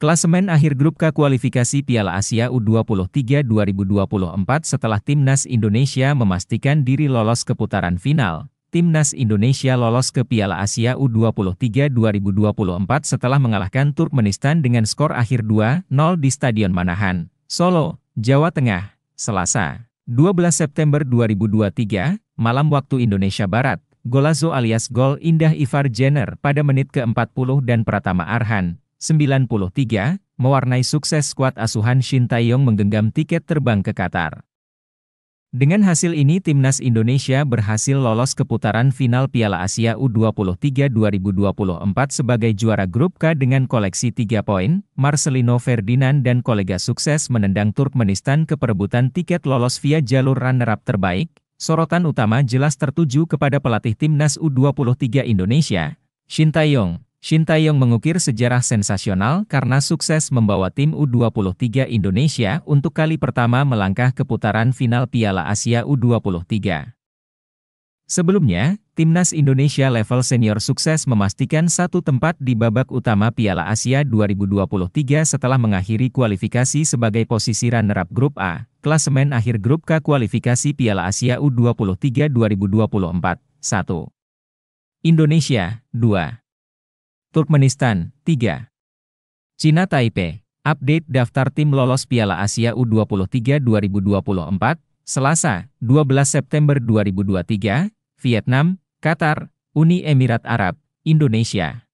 Klasemen akhir grup K kualifikasi Piala Asia U23 2024 setelah Timnas Indonesia memastikan diri lolos ke putaran final. Timnas Indonesia lolos ke Piala Asia U23 2024 setelah mengalahkan Turkmenistan dengan skor akhir 2-0 di Stadion Manahan, Solo, Jawa Tengah, Selasa, 12 September 2023, malam waktu Indonesia Barat. Golazo alias Gol Indah Ivar Jenner pada menit ke-40 dan Pratama Arhan, 93, mewarnai sukses skuad asuhan Shin Taeyong menggenggam tiket terbang ke Qatar. Dengan hasil ini timnas Indonesia berhasil lolos ke putaran final Piala Asia U23 2024 sebagai juara grup K dengan koleksi 3 poin. Marcelino Ferdinand dan kolega sukses menendang Turkmenistan ke perebutan tiket lolos via jalur runner-up terbaik. Sorotan utama jelas tertuju kepada pelatih timnas U23 Indonesia, Shin Taeyong. Shin Taeyong mengukir sejarah sensasional karena sukses membawa tim U23 Indonesia untuk kali pertama melangkah ke putaran final Piala Asia U23. Sebelumnya, Timnas Indonesia level senior sukses memastikan satu tempat di babak utama Piala Asia 2023 setelah mengakhiri kualifikasi sebagai posisi runner-up Grup A, klasemen akhir Grup K kualifikasi Piala Asia U23 2024, 1. Indonesia, 2. Turkmenistan, 3. Cina Taipei, update daftar tim lolos Piala Asia U23 2024, Selasa, 12 September 2023, Vietnam, Qatar, Uni Emirat Arab, Indonesia.